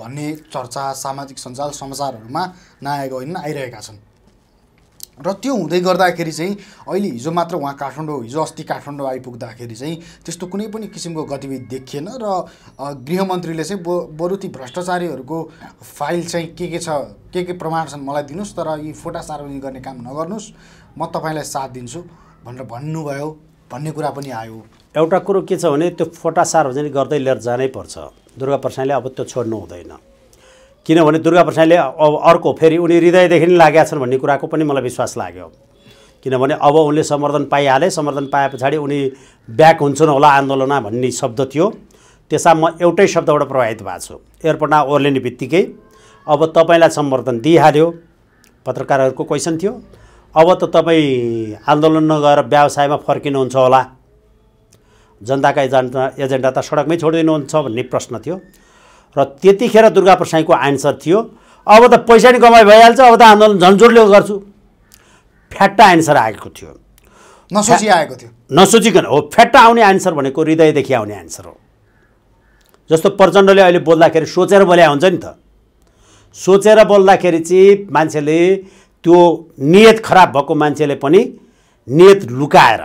Speaker 2: भन्ने चर्चा सामाजिक सञ्जाल समाचारहरूमा नायक होइन आइरहेका छन् र त्यो हुँदै गर्दाखेरि चाहिँ अहिले हिजो मात्र उहाँ काठमाडौँ हिजो अस्ति काठमाडौँ आइपुग्दाखेरि चाहिँ त्यस्तो कुनै पनि किसिमको गतिविधि देखिएन र गृहमन्त्रीले चाहिँ बो बरु ती भ्रष्टाचारीहरूको फाइल चाहिँ के के छ के के प्रमाण छन् मलाई दिनुहोस् तर यी फोटा सार्वजनिक गर्ने काम नगर्नुहोस् म तपाईँलाई साथ दिन्छु भनेर भन्नुभयो भन्ने कुरा पनि आयो
Speaker 1: एउटा कुरो के छ भने त्यो फोटा सार्वजनिक गर्दै लिएर जानै पर्छ दुर्गा प्रसाईले अब त्यो छोड्नु हुँदैन किनभने दुर्गा प्रसाईले अब अर्को फेरि उनी हृदयदेखि नै लागेका छन् भन्ने कुराको पनि मलाई विश्वास लाग्यो किनभने अब उनले समर्थन पाइहाले समर्थन पाए पछाडि उनी ब्याक हुन्छन् होला आन्दोलनमा भन्ने शब्द थियो त्यसमा म एउटै शब्दबाट प्रभावित भएको छु एयरपोर्टमा ओर्लिने बित्तिकै अब तपाईँलाई समर्थन दिइहाल्यो पत्रकारहरूको क्वेसन थियो अब त तपाईँ आन्दोलन नगएर व्यवसायमा फर्किनुहुन्छ होला जनताका एजेन्डा एजेन्डा त सडकमै छोडिदिनुहुन्छ भन्ने प्रश्न थियो र त्यतिखेर दुर्गा प्रसाईको आन्सर थियो अब त पैसा नि कमाइ भइहाल्छ अब त आन्दोलन झन्झोडले गर्छु फ्याट्टा आन्सर आएको थियो नसोची आएको थियो नसोचिकन हो फ्याट्टा आउने आन्सर भनेको हृदयदेखि आउने आन्सर हो जस्तो प्रचण्डले अहिले बोल्दाखेरि सोचेर बोल्या हुन्छ नि त सोचेर बोल्दाखेरि चाहिँ मान्छेले त्यो नियत खराब भएको मान्छेले पनि नियत लुकाएर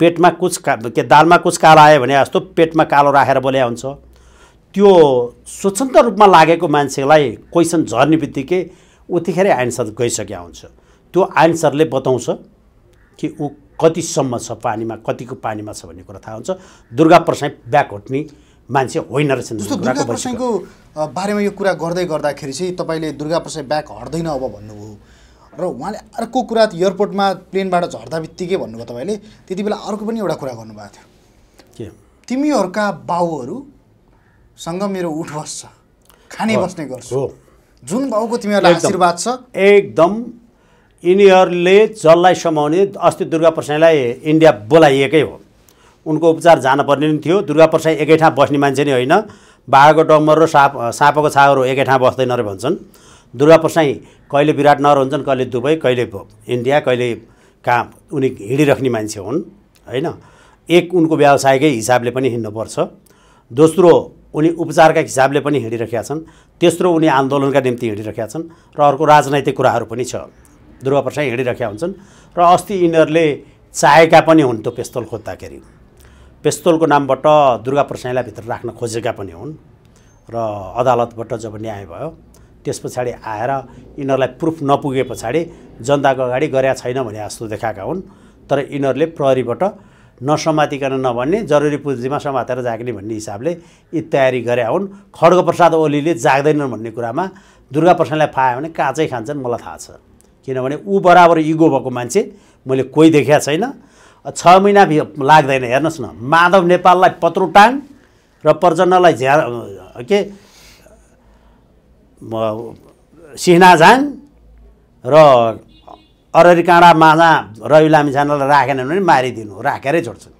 Speaker 1: पेटमा कुछ का के दालमा कुछ कालो आयो भने जस्तो पेटमा कालो राखेर बोल्या हुन्छ त्यो स्वतन्त्र रूपमा लागेको मान्छेलाई क्वेसन झर्ने बित्तिकै उतिखेरै आइनसर गइसकेका हुन्छ त्यो आइनसरले बताउँछ कि ऊ कतिसम्म छ पानीमा कतिको पानीमा छ भन्ने कुरा थाहा हुन्छ दुर्गा प्रसाई ब्याक हट्ने मान्छे होइन रहेछ जस्तो दुर्गा प्रसाईको
Speaker 2: बारेमा यो कुरा गर्दै गर्दाखेरि चाहिँ तपाईँले दुर्गा प्रसाई ब्याक हट्दैन अब भन्नुभयो र उहाँले अर्को कुरा एयरपोर्टमा प्लेनबाट झर्दा बित्तिकै भन्नुभयो तपाईँले त्यति बेला अर्को पनि एउटा कुरा गर्नुभएको थियो के तिमीहरूका बाउहरू सँग मेरो उठ बस्छ खाने बस्ने
Speaker 1: गर्छ जुन बाउको तिमीहरूलाई आशीर्वाद छ एकदम यिनीहरूले जसलाई समाउने अस्ति दुर्गा प्रसाईलाई इन्डिया बोलाइएकै हो उनको उपचार जानुपर्ने पनि थियो दुर्गा प्रसाई एकै ठाउँ बस्ने मान्छे नै होइन बाघको डम्बर र साप सापको छाहरू एकै ठाउँ बस्दैन रे भन्छन् दुर्गा प्रसाई कहिले विराटनगर हुन्छन् कहिले दुबई कहिले इन्डिया कहिले कहाँ उनी हिँडिराख्ने मान्छे हुन् होइन एक उनको व्यवसायकै हिसाबले पनि हिँड्नुपर्छ दोस्रो उनी उपचारका हिसाबले पनि हिँडिरहेका छन् तेस्रो उनी आन्दोलनका निम्ति हिँडिरहेका छन् र अर्को राजनैतिक कुराहरू पनि छ दुर्गाप्रसाई हिँडिरहेका हुन्छन् र अस्ति यिनीहरूले चाहेका पनि हुन् त्यो पेस्तोल खोज्दाखेरि पेस्तोलको नामबाट दुर्गा प्रसाईलाई भित्र राख्न खोजेका पनि हुन् र अदालतबाट जब न्याय भयो त्यस पछाडि आएर यिनीहरूलाई प्रुफ नपुगे पछाडि जनताको अगाडि गरेका छैन भने जस्तो देखाएका हुन् तर यिनीहरूले प्रहरीबाट नसमातिकन नभन्ने जरुरी पुँजीमा समातेर जाग्ने भन्ने हिसाबले यी तयारी गरे हुन् खड्ग प्रसाद ओलीले जाग्दैनन् भन्ने कुरामा दुर्गा प्रसादलाई फायो भने काँचै खान्छन् मलाई थाहा छ किनभने ऊ बराबर इगो भएको मान्छे मैले कोही देखेको छैन छ महिना लाग्दैन हेर्नुहोस् न माधव नेपाललाई पत्रुटाङ र प्रचण्डलाई झ्या के सिहनाझाङ र अररी काँडा माझा रवि लामी छानालाई राखेन भने मारिदिनु राखेरै छोड्छन्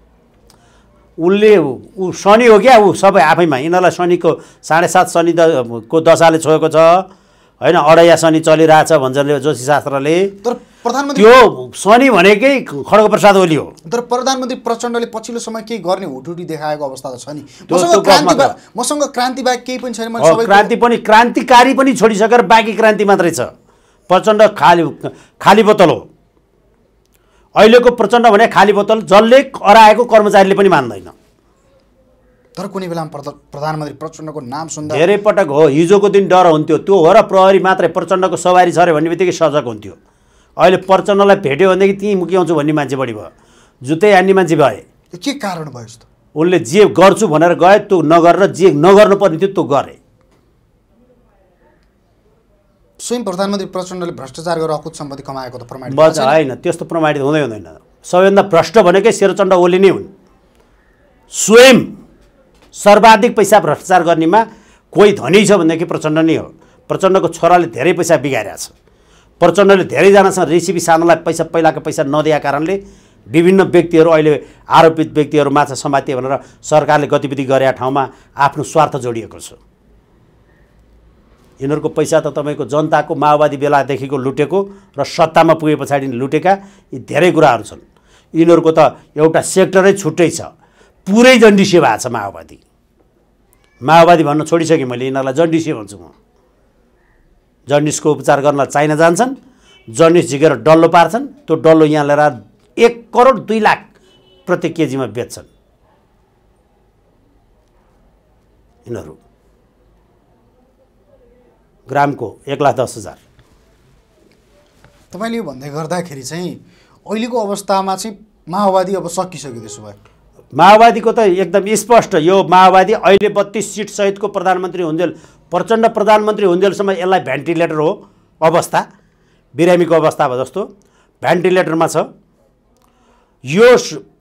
Speaker 1: उसले ऊ शनि हो क्या ऊ सबै आफैमा यिनीहरूलाई शनिको साढे सात शनि द को दशाले छोएको छ होइन अढैया शनि चलिरहेछ भन्छ जोशी शास्त्रले तर
Speaker 2: प्रधानमन्त्री त्यो शनि भनेकै
Speaker 1: खड्ग प्रसाद ओली हो
Speaker 2: तर प्रधानमन्त्री प्रचण्डले पछिल्लो समय केही गर्ने हुटुटी देखाएको अवस्था त छ नि मसँग क्रान्ति बाहेक केही पनि छैन क्रान्ति
Speaker 1: पनि क्रान्तिकारी पनि छोडिसकेर बाँकी क्रान्ति मात्रै छ प्रचण्ड खाली खाली बोतल हो अहिलेको प्रचण्ड भने खाली बोतल जसले कराएको कर्मचारीले पनि मान्दैन
Speaker 2: तर कुनै बेलामा प्रधानमन्त्री प्रचण्डको नाम सुन्दा
Speaker 1: धेरै पटक हो हिजोको दिन डर हुन्थ्यो त्यो हो र प्रहरी मात्रै प्रचण्डको सवारी छ अरे भन्ने बित्तिकै सजग हुन्थ्यो अहिले प्रचण्डलाई भेट्यो भनेदेखि त्यहीँ आउँछु भन्ने मान्छे बढी भयो जुत्तै हान्ने मान्छे भए
Speaker 2: के कारण भयो उसले
Speaker 1: उनले जे गर्छु भनेर गए त्यो नगरेर जे नगर्नुपर्ने थियो त्यो गरे
Speaker 2: स्वयं प्रधानमन्त्री प्रचण्डले भ्रष्टाचार गरेर अकुत सम्पत्ति कमाएको त प्रमाणित होइन
Speaker 1: त्यस्तो प्रमाणित हुँदै हुँदैन सबैभन्दा भ्रष्ट भनेकै शेरचण्ड ओली नै हुन् स्वयं सर्वाधिक पैसा भ्रष्टाचार गर्नेमा कोही धनी छ भनेदेखि प्रचण्ड नै हो प्रचण्डको छोराले धेरै पैसा छ प्रचण्डले धेरैजनासँग रेसिपी सानोलाई पैसा पहिलाको पैसा नदिएको कारणले विभिन्न व्यक्तिहरू अहिले आरोपित व्यक्तिहरू माछा समाते भनेर सरकारले गतिविधि गरेका ठाउँमा आफ्नो स्वार्थ जोडिएको छ यिनीहरूको पैसा त तपाईँको जनताको माओवादी बेलादेखिको लुटेको र सत्तामा पुगे पछाडि लुटेका यी धेरै कुराहरू छन् यिनीहरूको त एउटा सेक्टरै छुट्टै छ पुरै जन्डी सेवा छ माओवादी माओवादी भन्न छोडिसकेँ मैले यिनीहरूलाई जन्डिसे भन्छु म जन्डिसको उपचार गर्न चाइना जान्छन् जन्डिस झिकेर डल्लो पार्छन् त्यो डल्लो यहाँ ल्याएर एक करोड दुई लाख प्रति केजीमा बेच्छन् यिनीहरू ग्रामको एक लाख दस हजार
Speaker 2: तपाईँले यो भन्दै गर्दाखेरि चाहिँ अहिलेको अवस्थामा चाहिँ माओवादी अब
Speaker 1: सकिसक्यो त्यसो भए माओवादीको त एकदम स्पष्ट यो माओवादी अहिले बत्तिस सिटसहितको प्रधानमन्त्री हुन्जेल प्रचण्ड प्रधानमन्त्री हुन्जेलसम्म यसलाई भेन्टिलेटर हो अवस्था बिरामीको अवस्था भयो जस्तो भेन्टिलेटरमा छ यो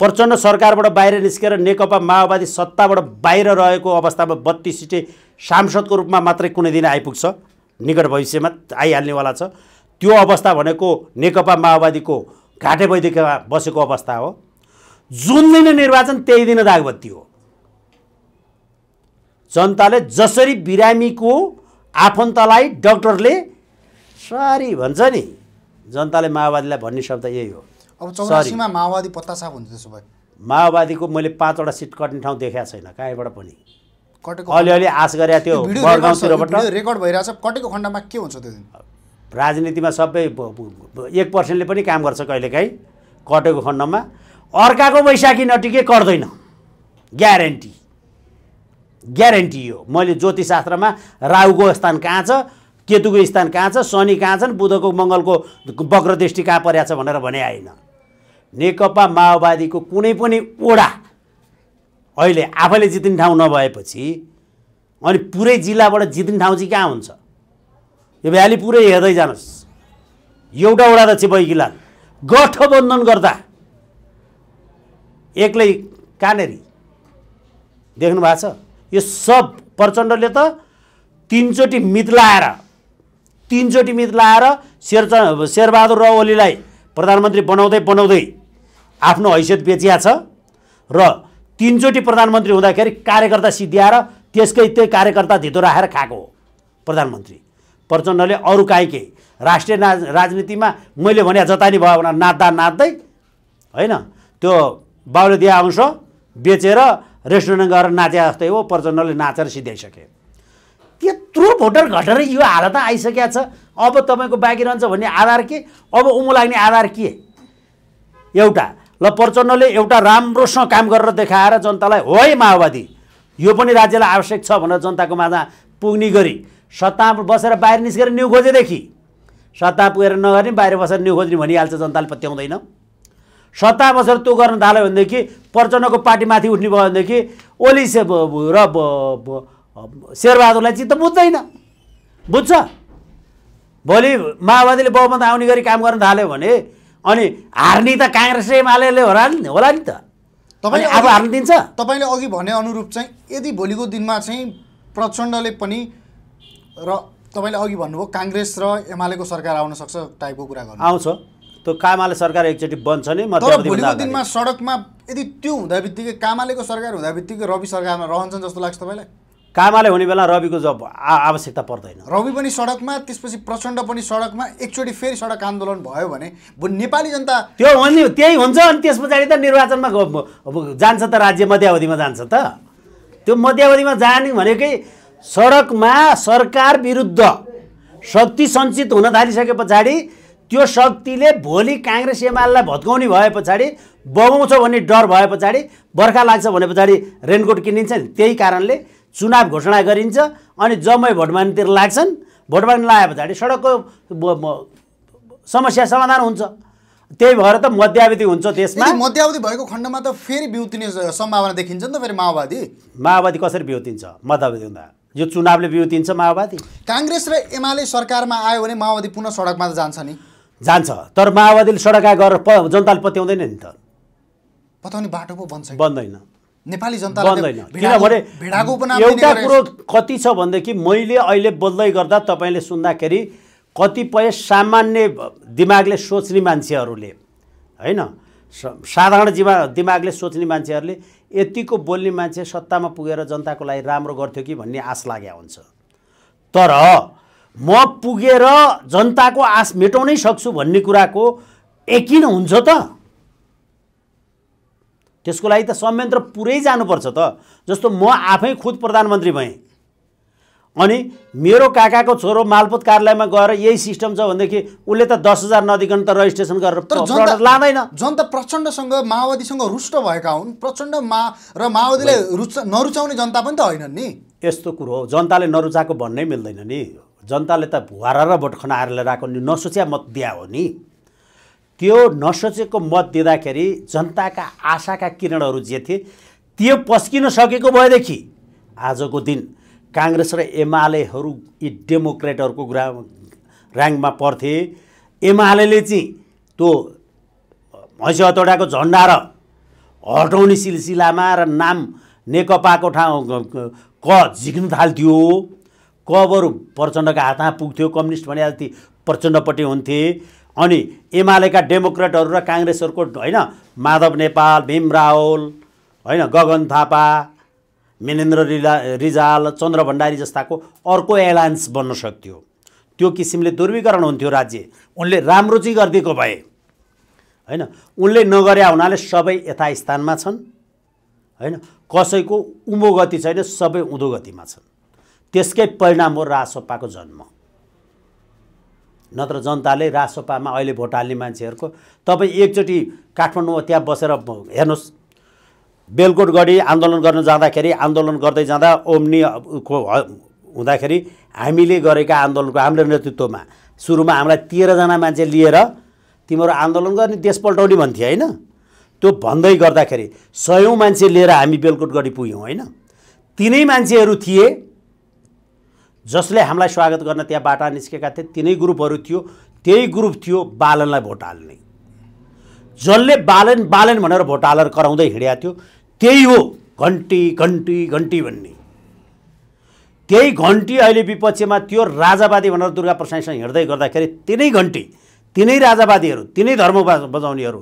Speaker 1: प्रचण्ड सरकारबाट बाहिर निस्केर नेकपा माओवादी सत्ताबाट बाहिर रहेको अवस्थामा बत्तिस सिटै सांसदको रूपमा मात्रै कुनै दिन आइपुग्छ निकट भविष्यमा आइहाल्नेवाला छ त्यो अवस्था भनेको नेकपा माओवादीको घाटे भइदेखि बसेको अवस्था हो जुन दिन निर्वाचन त्यही दिन दागबत्ती हो जनताले जसरी बिरामीको आफन्तलाई डक्टरले सरी भन्छ नि जनताले माओवादीलाई भन्ने शब्द यही हो
Speaker 2: अब माओवादी पत्ता साफ हुन्छ त्यसो
Speaker 1: माओवादीको मैले पाँचवटा सिट कट्ने ठाउँ देखाएको छैन कहीँबाट पनि अलिअलि आश गरेका थियो
Speaker 2: रेकर्ड भइरहेछ कटेको खण्डमा के हुन्छ त्यो दिन
Speaker 1: राजनीतिमा सबै एक पर्सेन्टले पनि काम गर्छ कहिलेकाहीँ कटेको खण्डमा अर्काको वैशाखी नटिके कट्दैन ग्यारेन्टी ग्यारेन्टी हो मैले ज्योतिषशास्त्रमा राहुको स्थान कहाँ छ केतुको स्थान कहाँ छ शनि कहाँ छन् बुधको मङ्गलको वक्रदृष्टि कहाँ परेको छ भनेर भने होइन नेकपा माओवादीको कुनै पनि ओडा अहिले आफैले जित्ने ठाउँ नभएपछि अनि पुरै जिल्लाबाट जित्ने ठाउँ चाहिँ कहाँ हुन्छ यो भ्याली पुरै हेर्दै जानुहोस् एउटा वडा त चिपैकी लानु गठबन्धन गर्दा एक्लै कानेरी देख्नु भएको छ यो सब प्रचण्डले त तिनचोटि मित लाएर तिनचोटि मित लाएर शेर शेरबहादुर र ओलीलाई प्रधानमन्त्री बनाउँदै बनाउँदै आफ्नो हैसियत बेचिया छ र तिनचोटि प्रधानमन्त्री हुँदाखेरि कार्यकर्ता सिद्ध्याएर त्यसकै त्यही कार्यकर्ता धितो राखेर खाएको हो प्रधानमन्त्री प्रचण्डले अरू काहीँ केही राष्ट्रिय ना राजनीतिमा मैले भने जतानी भयो भने नाच्दा नाच्दै होइन त्यो बाहुले अंश बेचेर रेस्टुरेन्ट गएर नाचे जस्तै हो प्रचण्डले नाचेर सिध्याइसके त्यत्रो भोटर घटेर यो हालत आइसकेको छ अब तपाईँको बाँकी रहन्छ भन्ने आधार के अब उमो लाग्ने आधार के एउटा ल प्रचण्डले एउटा राम्रोसँग काम गरेर देखाएर जनतालाई है माओवादी यो पनि राज्यलाई आवश्यक छ भनेर जनताको माझ पुग्ने गरी सत्ता बसेर बाहिर निस्केर न्यु खोजेदेखि सत्ता पुगेर नगर्ने बाहिर बसेर न्यु खोज्ने भनिहाल्छ जनताले पत्याउँदैन सत्ता बसेर त्यो गर्न थाल्यो भनेदेखि प्रचण्डको माथि उठ्ने भयो भनेदेखि ओली से र शेरबहादुरलाई चित्त बुझ्दैन बुझ्छ भोलि माओवादीले बहुमत आउने गरी काम गर्न थाल्यो भने अनि हार्ने त काङ्ग्रेस एमाले होला नि होला नि त तपाईँले अब हार्नु दिन्छ तपाईँले अघि भने अनुरूप चाहिँ यदि भोलिको दिनमा चाहिँ
Speaker 2: प्रचण्डले पनि र तपाईँले अघि भन्नुभयो काङ्ग्रेस र एमालेको सरकार आउन सक्छ टाइपको कुरा गर्नु
Speaker 1: आउँछ त्यो कामाले सरकार एकचोटि बन्छ नि तर भोलिको दिनमा
Speaker 2: सडकमा यदि त्यो हुँदा बित्तिकै कामालेको सरकार हुँदा बित्तिकै रवि सरकारमा रहन्छन् जस्तो लाग्छ तपाईँलाई कामाले हुने
Speaker 1: बेला रविको जब आवश्यकता पर्दैन
Speaker 2: रवि पनि सडकमा त्यसपछि प्रचण्ड पनि सडकमा एकचोटि फेरि सडक आन्दोलन भयो भने नेपाली जनता त्यो भन्ने त्यही हुन्छ
Speaker 1: अनि त्यस पछाडि त निर्वाचनमा जान्छ त राज्य मध्यावधिमा जान्छ त त्यो मध्यावधिमा जाने भनेकै सडकमा सरकार विरुद्ध शक्ति सञ्चित हुन थालिसके पछाडि त्यो शक्तिले भोलि काङ्ग्रेस एमालेलाई भत्काउने भए पछाडि बगाउँछ भन्ने डर भए पछाडि बर्खा लाग्छ भने पछाडि रेनकोट किनिन्छ नि त्यही कारणले चुनाव घोषणा गरिन्छ अनि जम्मै भोट लाग्छन् भोट माग्ने लाए पछाडि सडकको समस्या समाधान हुन्छ त्यही भएर त मध्यावधि हुन्छ त्यसमा मध्यावधि भएको खण्डमा त फेरि बिउतिने सम्भावना देखिन्छ नि त फेरि माओवादी माओवादी कसरी बिउतिन्छ मध्यावधि हुँदा यो चुनावले बिउतिन्छ माओवादी
Speaker 2: काङ्ग्रेस र एमाले सरकारमा आयो भने माओवादी पुनः सडकमा त जान्छ
Speaker 1: नि जान्छ तर माओवादीले सडक प जनताले पत्याउँदैन नि त पत्याउने बाटो पो बन्छ बन्दैन नेपाली जनता किनभने एउटा कुरो कति छ भनेदेखि मैले अहिले बोल्दै गर्दा तपाईँले सुन्दाखेरि कतिपय सामान्य दिमागले सोच्ने मान्छेहरूले होइन साधारण जीवा दिमागले सोच्ने मान्छेहरूले यतिको बोल्ने मान्छे सत्तामा पुगेर जनताको लागि राम्रो गर्थ्यो कि भन्ने आश लाग्या हुन्छ तर म पुगेर जनताको आश मेटाउनै सक्छु भन्ने कुराको एकिन हुन्छ त त्यसको लागि त संयन्त्र पुरै जानुपर्छ त जस्तो म आफै खुद प्रधानमन्त्री भएँ अनि मेरो काकाको छोरो मालपोत कार्यालयमा गएर यही सिस्टम छ भनेदेखि उसले त दस हजार नदिकन त रजिस्ट्रेसन गरेर
Speaker 2: लाँदैन जनता प्रचण्डसँग माओवादीसँग रुष्ट भएका हुन् प्रचण्ड मा र माओवादीलाई रुच नरुचाउने जनता पनि त होइनन् नि
Speaker 1: यस्तो कुरो हो जनताले नरुचाएको भन्नै मिल्दैन नि जनताले त भुवारा र भोट खनाएर लिएर आएको नसोच्या मत दिया हो नि त्यो नसोचेको मत दिँदाखेरि जनताका आशाका किरणहरू जे थिए त्यो पस्किन सकेको भएदेखि आजको दिन काङ्ग्रेस र एमालेहरू यी डेमोक्रेटहरूको ग्रा ऱ्याङ्कमा पर्थे एमाले चाहिँ त्यो हैसहतवटाको झन्डा र हटाउने सिलसिलामा र नाम नेकपाको ठाउँ क झिक्नु थाल्थ्यो बरु प्रचण्डका हातमा पुग्थ्यो कम्युनिस्ट भनिहाल्थे प्रचण्डपट्टि हुन्थे अनि एमालेका डेमोक्रेटहरू र काङ्ग्रेसहरूको होइन माधव नेपाल भीम रावल होइन गगन थापा मिनेन्द्र रिला रिजाल चन्द्र भण्डारी जस्ताको अर्को एलायन्स बन्न सक्थ्यो त्यो किसिमले दुर्वीकरण हुन्थ्यो राज्य उनले राम्रो चाहिँ गरिदिएको भए होइन उनले नगरे हुनाले सबै यथास्थानमा छन् होइन कसैको उमो गति छैन सबै उँधो गतिमा छन् त्यसकै परिणाम हो रासोपाको जन्म नत्र जनताले राजसपामा अहिले भोट हाल्ने मान्छेहरूको तपाईँ एकचोटि काठमाडौँमा त्यहाँ बसेर हेर्नुहोस् बेलकोट गढी आन्दोलन गर्न जाँदाखेरि आन्दोलन गर्दै जाँदा ओम्नी हुँदाखेरि हामीले गरेका आन्दोलनको हाम्रो नेतृत्वमा सुरुमा हामीलाई तेह्रजना मान्छे लिएर तिमीहरू आन्दोलन गर्ने देश पल्टाउने भन्थे होइन त्यो भन्दै गर्दाखेरि सयौँ मान्छे लिएर हामी बेलकोट गढी पुग्यौँ होइन तिनै मान्छेहरू थिए जसले हामीलाई स्वागत गर्न त्यहाँ बाटा निस्केका थिए तिनै ग्रुपहरू थियो त्यही ग्रुप थियो बालनलाई भोट हाल्ने जसले बालन बालन भनेर भोट हालेर कराउँदै हिँडेको थियो त्यही हो घन्टी घन्टी घन्टी भन्ने त्यही घन्टी अहिले विपक्षमा त्यो राजावादी भनेर दुर्गा प्रसाईसँग हिँड्दै गर्दाखेरि तिनै घन्टी तिनै राजावादीहरू तिनै धर्म बजाउनेहरू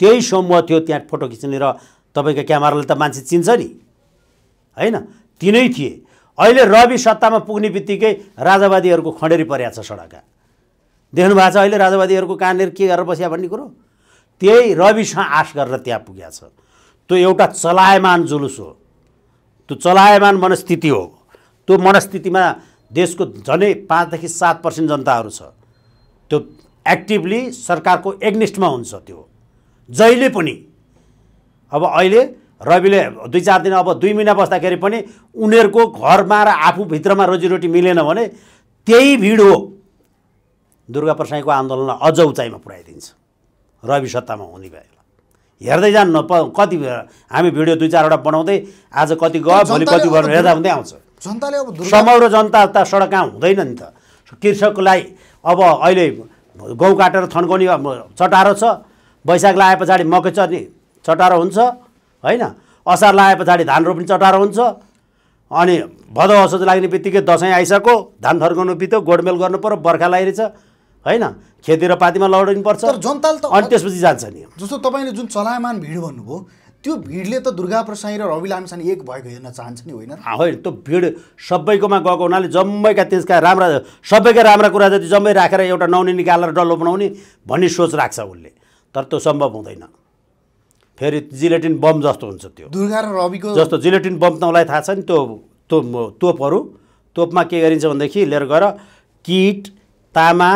Speaker 1: त्यही समूह थियो त्यहाँ फोटो खिच्ने र तपाईँको क्यामेराले त मान्छे चिन्छ नि होइन तिनै थिए अहिले रवि सत्तामा पुग्ने बित्तिकै राजावादीहरूको खडेरी परेको छ सडकका देख्नु भएको छ अहिले राजावादीहरूको कहाँनिर के गरेर बस्या भन्ने कुरो त्यही रविसँग आश गरेर त्यहाँ पुगेको छ त्यो एउटा चलायमान जुलुस हो त्यो चलायमान मनस्थिति हो त्यो मनस्थितिमा देशको झनै पाँचदेखि सात पर्सेन्ट जनताहरू छ त्यो एक्टिभली सरकारको एग्नेस्टमा हुन्छ त्यो जहिले पनि अब अहिले रविले दुई चार दिन अब दुई महिना बस्दाखेरि पनि उनीहरूको घरमा र आफूभित्रमा रोजीरोटी मिलेन भने त्यही भिड हो दुर्गा प्रसाईको आन्दोलनलाई अझ उचाइमा पुऱ्याइदिन्छ रवि सत्तामा हुने भए हेर्दै जानु प कति हामी भिडियो दुई चारवटा बनाउँदै आज कति गयो भोलि कति गर्नु हेर्दा हुँदै आउँछ
Speaker 2: जनताले अब समग्र
Speaker 1: जनता त सडकमा हुँदैन नि त कृषकलाई अब अहिले गहुँ काटेर थन्काउने चटारो छ वैशाख लगाए पछाडि मकै चर्ने चटारो हुन्छ होइन असार लाए पछाडि धान रोप्ने चटारो हुन्छ अनि भदौ असोज लाग्ने बित्तिकै दसैँ आइसक्यो धान फर्काउनु बित्यो गोडमेल गर्नु पऱ्यो बर्खा लागिरहेछ होइन खेती र पातीमा पर्छ जनताले त अनि त्यसपछि जान्छ नि
Speaker 2: जस्तो तपाईँले जुन चलायमान भिड भन्नुभयो त्यो भिडले त दुर्गा प्रसाई र रवि लामिछाने एक भएको हेर्न चाहन्छ नि होइन
Speaker 1: होइन त्यो भिड सबैकोमा गएको हुनाले जम्मैका त्यसका राम्रा सबैका राम्रा कुरा जति जम्मै राखेर एउटा नौनी निकालेर डल्लो बनाउने भन्ने सोच राख्छ उसले तर त्यो सम्भव हुँदैन फेरि जिलेटिन बम जस्तो हुन्छ त्यो
Speaker 2: दुर्गा र रविको जस्तो
Speaker 1: जिलेटिन बम त उसलाई थाहा छ नि त्यो त्यो तोपहरू तोपमा के गरिन्छ भनेदेखि लिएर गएर किट तामा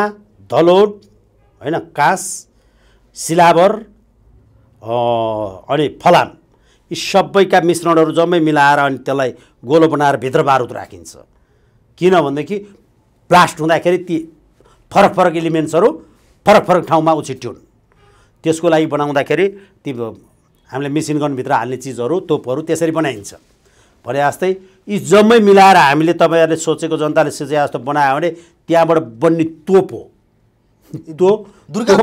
Speaker 1: धलोट होइन काँस सिलाबर अनि फलाम यी सबैका मिश्रणहरू जम्मै मिलाएर अनि त्यसलाई गोलो बनाएर भित्र बारुद राखिन्छ किनभनेदेखि ब्लास्ट हुँदाखेरि ती फरक फरक इलिमेन्ट्सहरू फरक फरक ठाउँमा उछिट्युन् त्यसको लागि बनाउँदाखेरि ती हामीले मेसिन गनभित्र हाल्ने चिजहरू तोपहरू त्यसरी बनाइन्छ भने जस्तै यी जम्मै मिलाएर हामीले तपाईँहरूले सोचेको जनताले सोचे जस्तो बनायो भने त्यहाँबाट बन्ने तोप हो त्यो दुर्गा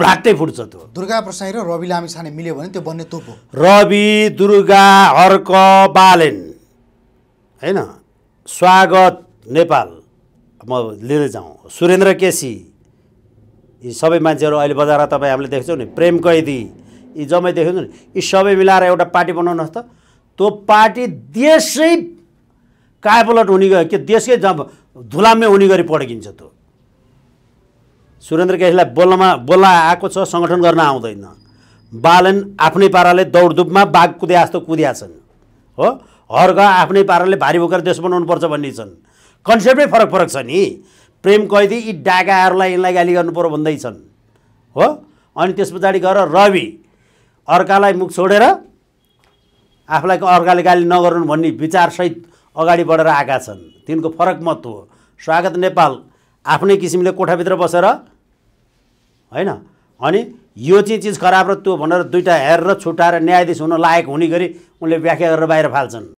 Speaker 1: ब्राटै फुट्छ त्यो
Speaker 2: दुर्गा प्रसाई र रवि लामी छाने मिल्यो भने त्यो बन्ने तोप हो
Speaker 1: रवि दुर्गा हर्क बालेन होइन स्वागत नेपाल म लिँदै जाउँ सुरेन्द्र केसी यी सबै मान्छेहरू अहिले बजारमा तपाईँ हामीले देख्छौँ नि प्रेम कैदी यी जम्मै देखेको यी सबै मिलाएर एउटा पार्टी बनाउनुहोस् त त्यो पार्टी देशै कायपलट हुने गयो के देशकै जब धुलामे हुने गरी पड्किन्छ त्यो सुरेन्द्र केसीलाई बोल्नमा बोल्न आएको छ सङ्गठन गर्न आउँदैन बालन आफ्नै पाराले दौडधुपमा बाघ कुदे जस्तो कुदिया छन् हो हर्क आफ्नै पाराले भारी बोकेर देश बनाउनु पर्छ भन्ने छन् कन्सेप्टै फरक फरक छ नि प्रेम कैदी यी डाकाहरूलाई यिनलाई गाली गर्नु पऱ्यो भन्दैछन् हो अनि त्यस पछाडि गएर रवि अर्कालाई मुख छोडेर आफूलाई अर्काले गाली नगर्नु भन्ने विचारसहित अगाडि बढेर आएका छन् तिनको फरक मत हो स्वागत नेपाल आफ्नै किसिमले कोठाभित्र बसेर होइन अनि यो चाहिँ चिज खराब र त्यो भनेर दुइटा हेरेर छुट्याएर न्यायाधीश हुन लायक हुने गरी उनले व्याख्या गरेर बाहिर फाल्छन्